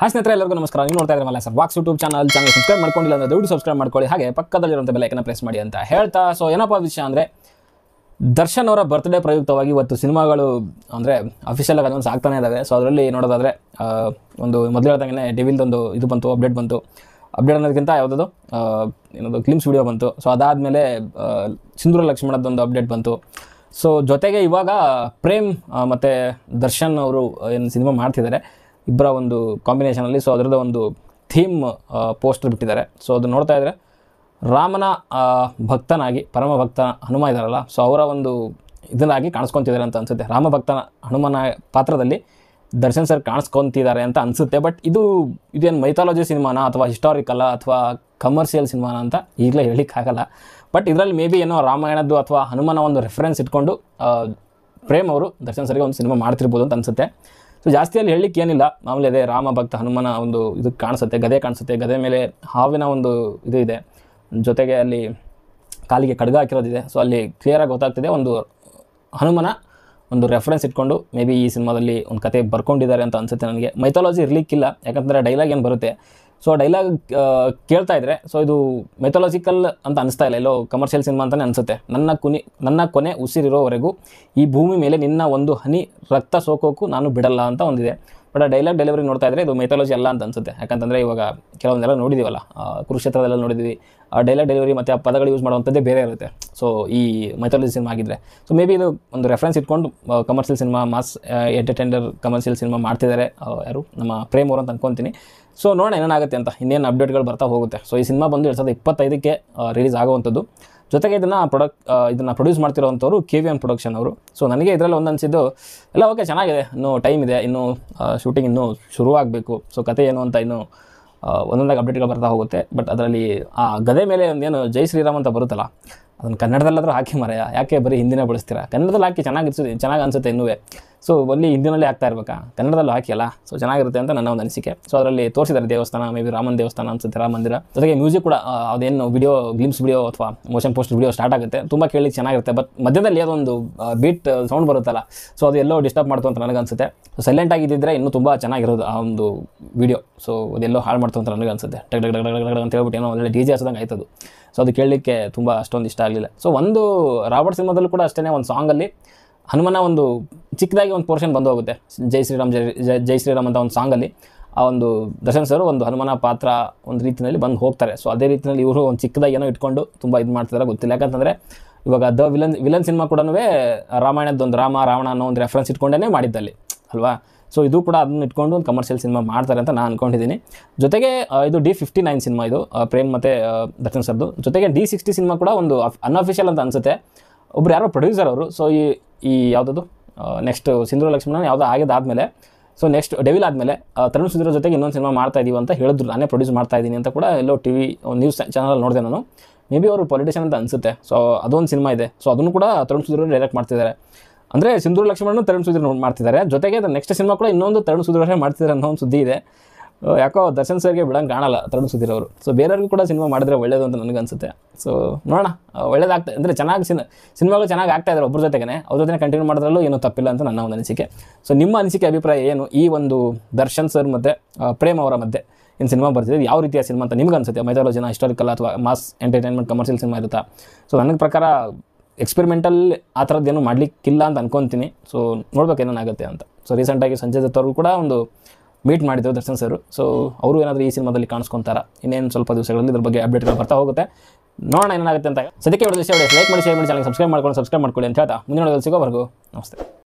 ಹಾ ಸ್ನೇಹಿತರೆ ಎಲ್ಲರಿಗೂ ನಮಸ್ಕಾರ ನೀವು ನೋಡ್ತಾ ಮಲ್ಲ ಸರ್ ವಾಕ್ಸ್ ಯೂಟ್ಯೂಬ್ ಚಾನಲ್ ಚಾನಲ್ ಸಬ್ಸ್ಕ್ರೈಬ್ ಮಾಡ್ಕೊಂಡಿಲ್ಲ ಅಂದ್ರೆ ದಯವಿಟ್ಟು ಸಬ್ಸ್ಕ್ರೈಬ್ ಮಾಡ್ಕೊಳ್ಳಿ ಹಾಗೆ ಪಕ್ಕದಲ್ಲಿರುವಂಥ ಬೆಲೈಕನ್ನ ಪ್ರೆಸ್ ಮಾಡಿ ಅಂತ ಹೇಳ್ತಾ ಸೊ ಏನಪ್ಪ ವಿಷಯ ಅಂದರೆ ದರ್ಶನ್ ಅವರ ಬರ್ತ್ಡೇ ಪ್ರಯುಕ್ತವಾಗಿ ಇವತ್ತು ಸಿನಿಮಾಗಳು ಅಂದರೆ ಅಫಿಷಿಯಲ್ ಆಗಿ ಅನೌನ್ಸ್ ಆಗ್ತಾನೆ ಇದ್ದಾವೆ ಸೊ ಅದರಲ್ಲಿ ನೋಡೋದಾದ್ರೆ ಒಂದು ಮೊದಲು ಹೇಳ್ದಂಗೆ ಡೆವಿಲ್ದೊಂದು ಇದು ಬಂತು ಅಪ್ಡೇಟ್ ಬಂತು ಅಪ್ಡೇಟ್ ಅನ್ನೋದಕ್ಕಿಂತ ಯಾವುದದು ಏನದು ಕ್ಲಿಮ್ಸ್ ವಿಡಿಯೋ ಬಂತು ಸೊ ಅದಾದಮೇಲೆ ಸಿಂಧೂರ ಒಂದು ಅಪ್ಡೇಟ್ ಬಂತು ಸೊ ಜೊತೆಗೆ ಇವಾಗ ಪ್ರೇಮ್ ಮತ್ತು ದರ್ಶನ್ ಅವರು ಏನು ಸಿನಿಮಾ ಮಾಡ್ತಿದ್ದಾರೆ ಇಬ್ಬರ ಒಂದು ಕಾಂಬಿನೇಷನಲ್ಲಿ ಸೊ ಅದರದ್ದು ಒಂದು ಥೀಮ್ ಪೋಸ್ಟರ್ ಬಿಟ್ಟಿದ್ದಾರೆ ಸೊ ಅದು ನೋಡ್ತಾ ಇದ್ದರೆ ರಾಮನ ಭಕ್ತನಾಗಿ ಪರಮ ಭಕ್ತ ಹನುಮ ಇದ್ದಾರಲ್ಲ ಸೊ ಅವರ ಒಂದು ಇದನ್ನಾಗಿ ಕಾಣಿಸ್ಕೊತಿದ್ದಾರೆ ಅಂತ ಅನಿಸುತ್ತೆ ಭಕ್ತನ ಹನುಮನ ಪಾತ್ರದಲ್ಲಿ ದರ್ಶನ್ ಸರ್ ಕಾಣಿಸ್ಕೊತಿದ್ದಾರೆ ಅಂತ ಅನಿಸುತ್ತೆ ಬಟ್ ಇದು ಇದೇನು ಮೈಥಾಲಜಿ ಸಿನಿಮಾನ ಅಥವಾ ಹಿಸ್ಟಾರಿಕಲ್ಲ ಅಥವಾ ಕಮರ್ಷಿಯಲ್ ಸಿನಿಮಾನ ಅಂತ ಈಗಲೇ ಹೇಳಲಿಕ್ಕಾಗಲ್ಲ ಬಟ್ ಇದರಲ್ಲಿ ಮೇ ಬಿ ಏನೋ ರಾಮಾಯಣದ್ದು ಅಥವಾ ಹನುಮನ ಒಂದು ರೆಫರೆನ್ಸ್ ಇಟ್ಕೊಂಡು ಪ್ರೇಮ್ ಅವರು ದರ್ಶನ್ ಸರ್ಗೆ ಒಂದು ಸಿನಿಮಾ ಮಾಡ್ತಿರ್ಬೋದು ಅಂತ ಅನಿಸುತ್ತೆ ಸೊ ಜಾಸ್ತಿ ಅಲ್ಲಿ ಹೇಳಲಿಕ್ಕೆ ಏನಿಲ್ಲ ಮಾಮೂಲಿ ಅದೇ ರಾಮ ಭಕ್ತ ಹನುಮನ ಒಂದು ಇದು ಕಾಣಿಸುತ್ತೆ ಗದೆ ಕಾಣಿಸುತ್ತೆ ಗದೆ ಮೇಲೆ ಹಾವಿನ ಒಂದು ಇದು ಇದೆ ಜೊತೆಗೆ ಅಲ್ಲಿ ಕಾಲಿಗೆ ಕಡ್ಗ ಹಾಕಿರೋದಿದೆ ಸೊ ಅಲ್ಲಿ ಕ್ಲಿಯರಾಗಿ ಗೊತ್ತಾಗ್ತಿದೆ ಒಂದು ಹನುಮನ ಒಂದು ರೆಫರೆನ್ಸ್ ಇಟ್ಕೊಂಡು ಮೇ ಬಿ ಈ ಸಿನಿಮಾದಲ್ಲಿ ಒಂದು ಕತೆ ಬರ್ಕೊಂಡಿದ್ದಾರೆ ಅಂತ ಅನಿಸುತ್ತೆ ನನಗೆ ಮೈಥಾಲಜಿ ಇರಲಿಕ್ಕಿಲ್ಲ ಯಾಕಂದರೆ ಡೈಲಾಗ್ ಏನು ಬರುತ್ತೆ ಸೊ ಡೈಲಾಗ್ ಕೇಳ್ತಾ ಇದ್ದರೆ ಸೊ ಇದು ಮೆಥಾಲಜಿಕಲ್ ಅಂತ ಅನಿಸ್ತಾ ಇಲ್ಲ ಎಲ್ಲೋ ಕಮರ್ಷಿಯಲ್ ಸಿನಿಮಾ ಅಂತಲೇ ಅನಿಸುತ್ತೆ ನನ್ನ ಕುನಿ ನನ್ನ ಕೊನೆ ಉಸಿರಿರೋವರೆಗೂ ಈ ಭೂಮಿ ಮೇಲೆ ನಿನ್ನ ಒಂದು ಹನಿ ರಕ್ತ ಸೋಕೋಕ್ಕೂ ನಾನು ಬಿಡಲ್ಲ ಅಂತ ಒಂದಿದೆ ಬಟ್ ಆ ಡೈಲಾಗ್ ಡೆಲಿವರಿ ನೋಡ್ತಾ ಇದ್ದರೆ ಇದು ಮೆಥಾಲಜಿ ಅಲ್ಲ ಅಂತ ಅನಿಸುತ್ತೆ ಯಾಕಂತಂದರೆ ಇವಾಗ ಕೆಲವೊಂದೆಲ್ಲ ನೋಡಿದ್ದೀವಲ್ಲ ಕುರುಕ್ಷೇತ್ರದಲ್ಲೆಲ್ಲ ನೋಡಿದ್ದೀವಿ ಆ ಡೆಲಿವರಿ ಮತ್ತು ಆ ಪದಗಳು ಯೂಸ್ ಮಾಡುವಂಥದ್ದೇ ಬೇರೆ ಇರುತ್ತೆ ಸೊ ಈ ಮೈಥಾಲಜಿ ಸಿನಿಮಾ ಆಗಿದ್ರೆ ಸೊ ಮೇ ಬಿ ಇದು ಒಂದು ರೆಫರೆನ್ಸ್ ಇಟ್ಕೊಂಡು commercial cinema mass entertainer commercial cinema ಮಾಡ್ತಿದ್ದಾರೆ ಯಾರು ನಮ್ಮ ಪ್ರೇಮ್ ಅವರು ಅಂತ ಅನ್ಕೊತೀನಿ ಸೊ ನೋಡೋಣ ಏನಾಗುತ್ತೆ ಅಂತ ಇನ್ನೇನು ಅಪ್ಡೇಟ್ಗಳು ಬರ್ತಾ ಹೋಗುತ್ತೆ ಸೊ ಈ ಸಿನಿಮಾ ಬಂದು ಎರಡು ಸಾವಿರದ ಇಪ್ಪತ್ತೈದಕ್ಕೆ ರಿಲೀಸ್ ಆಗುವಂಥದ್ದು ಜೊತೆಗೆ ಇದನ್ನು ಪ್ರೊಡಕ್ಟ್ ಇದನ್ನು ಪ್ರೊಡ್ಯೂಸ್ ಮಾಡ್ತಿರೋವಂಥವ್ರು ಕೆ ವಿ ಎನ್ ಪ್ರೊಡಕ್ಷನ್ ಅವರು ಸೊ ನನಗೆ ಇದರಲ್ಲಿ ಒಂದು ಅನಿಸಿದ್ದು ಎಲ್ಲ ಓಕೆ ಚೆನ್ನಾಗಿದೆ ಇನ್ನೂ ಟೈಮ್ ಇದೆ ಇನ್ನೂ ಶೂಟಿಂಗ್ ಇನ್ನೂ ಶುರುವಾಗಬೇಕು ಸೊ ಕತೆ ಏನು ಅಂತ ಇನ್ನೂ ಒಂದೊಂದಾಗಿ ಅಪ್ಡೇಟ್ಗಳು ಬರ್ತಾ ಹೋಗುತ್ತೆ ಬಟ್ ಅದರಲ್ಲಿ ಆ ಗದೆ ಮೇಲೆ ಒಂದೇನು ಜೈ ಶ್ರೀರಾಮ್ ಅಂತ ಬರುತ್ತಲ್ಲ ಅದನ್ನು ಕನ್ನಡದಲ್ಲಾದರೂ ಹಾಕಿ ಮರೆಯ ಯಾಕೆ ಬರೀ ಹಿಂದಿನೇ ಬಳಸ್ತೀರಾ ಕನ್ನಡದಲ್ಲಿ ಹಾಕಿ ಚೆನ್ನಾಗಿ ಚೆನ್ನಾಗಿ ಅನಿಸುತ್ತೆ ಇನ್ನೂ ಸೊ ಅಲ್ಲಿ ಹಿಂದಿನಲ್ಲಿ ಆಗ್ತಾ ಇರ್ಬೇಕಾ ಕನ್ನಡದಲ್ಲೂ ಹಾಕಿಯಲ್ಲ ಸೊ ಚೆನ್ನಾಗಿರುತ್ತೆ ಅಂತ ನನ್ನ ಒಂದು ಅನಿಸಿಕೆ ಸೊ ಅದರಲ್ಲಿ ತೋರಿಸಿದ್ದಾರೆ ದೇವಸ್ಥಾನ ಮೇ ಬಿ ರಾಮನ್ ದೇವಸ್ಥಾನ ಅನ್ಸುತ್ತೆ ರಾಮ ಮಂದಿರ ಜೊತೆಗೆ ಮ್ಯೂಸಿಕ್ ಕೂಡ ಅದೇನು ವಿಡಿಯೋ ಗ್ಲಿಮ್ಸ್ ವಿಡಿಯೋ ಅಥವಾ ಮೋಷನ್ ಪೋಸ್ಟ್ ವಿಡಿಯೋ ಸ್ಟಾರ್ಟ್ ಆಗುತ್ತೆ ತುಂಬ ಕೇಳಿ ಚೆನ್ನಾಗಿರುತ್ತೆ ಬಟ್ ಮಧ್ಯದಲ್ಲಿ ಅದೊಂದು ಬೀಟ್ ಸೌಂಡ್ ಬರುತ್ತಲ್ಲ ಸೊ ಅದು ಎಲ್ಲೋ ಡಿಸ್ಟರ್ಬ್ ಮಾಡ್ತು ಅಂತ ನನಗನ್ಸುತ್ತೆ ಸೊ ಸೈಲೆಂಟ್ ಆಗಿದ್ದಿದ್ರೆ ಇನ್ನೂ ತುಂಬ ಚೆನ್ನಾಗಿರೋದು ಆ ಒಂದು ವಿಡಿಯೋ ಸೊ ಅದೆಲ್ಲೋ ಹಾಳು ಮಾಡ್ತು ಅಂತ ನನಗನ್ಸುತ್ತೆ ಟಕ್ ಡಗ್ ಡಗ್ ಅಂತ ಹೇಳ್ಬಿಟ್ಟು ಏನೋ ಒಳ್ಳೆ ಡಿ ಜಿ ಹಚ್ಚದಂಗೆ ಆಯ್ತದು ಸೊ ಅದು ಕೇಳಲಿಕ್ಕೆ ತುಂಬ ಅಷ್ಟೊಂದು ಇಷ್ಟ ಆಗಲಿಲ್ಲ ಸೊ ಒಂದು ರಾಬರ್ಟ್ ಸಿನಿಮಾದಲ್ಲೂ ಕೂಡ ಅಷ್ಟೇ ಒಂದು ಸಾಂಗಲ್ಲಿ ಹನುಮಾನ ಒಂದು ಚಿಕ್ಕದಾಗಿ ಒಂದು ಪೋರ್ಷನ್ ಬಂದು ಹೋಗುತ್ತೆ ಜೈ ಶ್ರೀರಾಮ್ ಜೈ ಜೈ ಶ್ರೀರಾಮ್ ಅಂತ ಒಂದು ಸಾಂಗಲ್ಲಿ ಆ ಒಂದು ದರ್ಶನ್ ಸರ್ ಒಂದು ಹನುಮನ ಪಾತ್ರ ಒಂದು ರೀತಿಯಲ್ಲಿ ಬಂದು ಹೋಗ್ತಾರೆ ಸೊ ಅದೇ ರೀತಿಯಲ್ಲಿ ಇವರು ಒಂದು ಚಿಕ್ಕದಾಗಿ ಏನೋ ಇಟ್ಕೊಂಡು ತುಂಬ ಇದು ಮಾಡ್ತಾರೆ ಗೊತ್ತಿಲ್ಲ ಯಾಕಂತಂದರೆ ಇವಾಗ ದ ವಿಲನ್ ವಿಲನ್ ಸಿನಿಮಾ ಕೂಡ ಒಂದು ರಾಮ ರಾವಣ ಅನ್ನೋ ಒಂದು ರೆಫರೆನ್ಸ್ ಇಟ್ಕೊಂಡೇ ಮಾಡಿದ್ದಲ್ಲಿ ಅಲ್ವಾ ಸೊ ಇದು ಕೂಡ ಅದನ್ನ ಇಟ್ಕೊಂಡು ಒಂದು ಕಮರ್ಷಿಯಲ್ ಸಿನಿಮಾ ಮಾಡ್ತಾರೆ ಅಂತ ನಾನು ಅಂದ್ಕೊಂಡಿದ್ದೀನಿ ಜೊತೆಗೆ ಇದು ಡಿ ಫಿಫ್ಟಿ ನೈನ್ ಸಿನಿಮಾ ಇದು ಪ್ರೇಮ್ ಮತ್ತು ದರ್ಶನ್ ಸರ್ದು ಜೊತೆಗೆ ಡಿ ಸಿಕ್ಸ್ಟಿ ಸಿನಿಮಾ ಕೂಡ ಒಂದು ಅನ್ಅಫಿಷಿಯಲ್ ಅಂತ ಅನಿಸುತ್ತೆ ಒಬ್ರು ಯಾರೋ ಪ್ರೊಡ್ಯೂಸರ್ ಅವರು ಸೊ ಈ ಈ ಯಾವುದದು ನೆಕ್ಸ್ಟ್ ಸಿಂಧು ಲಕ್ಷ್ಮಣ ಯಾವುದೋ ಆದಮೇಲೆ ಸೊ ನೆಕ್ಸ್ಟ್ ಡೆವಿಲ್ ಆದಮೇಲೆ ತರುಣ್ ಸುಂದರ ಜೊತೆಗೆ ಇನ್ನೊಂದು ಸಿನಿಮಾ ಮಾಡ್ತಾ ಇದೀವಿ ಅಂತ ಹೇಳಿದ್ರು ನಾನೇ ಪ್ರೊಡ್ಯೂಸ್ ಮಾಡ್ತಾ ಇದ್ದೀನಿ ಅಂತ ಕೂಡ ಎಲ್ಲೋ ಟಿ ವಿ ನ್ಯೂಸ್ ಚಾನಲಲ್ಲಿ ನೋಡಿದೆ ನಾನು ಮೇ ಬಿ ಅವರು ಪೊಲಿಟಿಷಿಯನ್ ಅಂತ ಅನಿಸುತ್ತೆ ಸೊ ಅದೊಂದು ಸಿನಿಮಾ ಇದೆ ಸೊ ಅದನ್ನು ಕೂಡ ತರುಣ್ ಸುಧೀರ್ ಡೈರೆಕ್ಟ್ ಮಾಡ್ತಿದ್ದಾರೆ ಅಂದರೆ ಸಿಂಧೂರ್ ಲಕ್ಷ್ಮಣನು ತರುಣ್ ಸುಧೀರ್ ಮಾಡ್ತಿದ್ದಾರೆ ಜೊತೆಗೆ ನೆಕ್ಸ್ಟ್ ಸಿನಿಮಾ ಕೂಡ ಇನ್ನೊಂದು ತರುಣ್ ಸುಧೀರ್ ಮಾಡ್ತಿದ್ದಾರೆ ಅನ್ನೋ ಒಂದು ಸುದ್ದಿ ಇದೆ ಯಾಕೋ ದರ್ಶನ್ ಸರ್ಗೆ ಬಿಡಂಗೆ ಕಾಣಲ್ಲ ತರುಣ್ ಸುಧೀರ್ ಅವರು ಸೊ ಬೇರೆಯವ್ರಿಗೂ ಕೂಡ ಸಿನಿಮಾ ಮಾಡಿದ್ರೆ ಒಳ್ಳೇದು ಅಂತ ನನಗನ್ಸುತ್ತೆ ಸೊ ನೋಡೋಣ ಒಳ್ಳೇದಾಗ್ತದೆ ಅಂದರೆ ಚೆನ್ನಾಗಿ ಸಿನ ಸಿನಿಮಾಗಳು ಚೆನ್ನಾಗಿ ಆಗ್ತಾ ಇದ್ದಾರೆ ಒಬ್ಬರ ಜೊತೆಗೆ ಅವ್ರ ಜೊತೆ ಕಂಟಿನ್ಯೂ ಮಾಡಿದ್ರಲ್ಲೂ ಏನೂ ತಪ್ಪಿಲ್ಲ ಅಂತ ನನ್ನ ಒಂದು ಅನಿಸಿಕೆ ಸೊ ನಿಮ್ಮ ಅನಿಸಿಕೆ ಅಭಿಪ್ರಾಯ ಏನು ಈ ಒಂದು ದರ್ಶನ್ ಸರ್ ಮತ್ತು ಪ್ರೇಮ್ ಅವರ ಮಧ್ಯೆ ಏನು ಸಿನಿಮಾ ಬರ್ತಿದೆ ಯಾವ ರೀತಿಯ ಸಿನಿಮಾ ಅಂತ ನಿಮ್ಗೆ ಅನಿಸುತ್ತೆ ಜನ ಹಿಸ್ಟಾರಿಕಲ್ ಅಥವಾ ಮಾಸ್ ಎಂಟರ್ಟೈನ್ಮೆಂಟ್ ಕಮರ್ಷಿಯಲ್ ಸಿನಿಮಾ ಇರುತ್ತಾ ಸೊ ನನ್ನ ಪ್ರಕಾರ ಎಕ್ಸ್ಪೆರಿಮೆಂಟಲ್ ಆ ಥರದ್ದೇನು ಮಾಡಲಿಕ್ಕಿಲ್ಲ ಅಂತ ಅನ್ಕೊತೀನಿ ಸೊ ನೋಡ್ಬೇಕೇನಾಗುತ್ತೆ ಅಂತ ಸೊ ರೀಸೆಂಟಾಗಿ ಸಂಜಯ್ ದತ್ತವ್ರಿಗೂ ಕೂಡ ಒಂದು ಮೀಟ್ ಮಾಡಿದ್ರು ದರ್ಶನ್ ಸರ್ ಸೊ ಅವರು ಏನಾದರೂ ಈ ಸಿನಿಮಾದಲ್ಲಿ ಕಾಣಿಸ್ಕೊಂತಾರ ಇನ್ನೇನು ಸ್ವಲ್ಪ ದಿವಸಗಳಲ್ಲಿ ಇದ್ರ ಬಗ್ಗೆ ಅಪ್ಡೇಟ್ಗಳು ಬರ್ತಾ ಹೋಗುತ್ತೆ ನೋಡೋಣ ಏನಾಗುತ್ತೆ ಅಂತ ಸದ್ಯಕ್ಕೆ ವಿಡಿಯೋ ಲೈಕ್ ಮಾಡಿ ಶೇರ್ ಮಾಡಿ ಚಾನಲ್ ಸಬ್ಸ್ಕ್ರೈಬ್ ಮಾಡ್ಕೊಂಡು ಸಬ್ಸ್ಕ್ರೈಬ್ ಮಾಡ್ಕೊಳ್ಳಿ ಅಂತ ಹೇಳ್ತಾ ಮುಂದಿನ ಸಿಗೋವರೆಗೂ ನಮಸ್ತೆ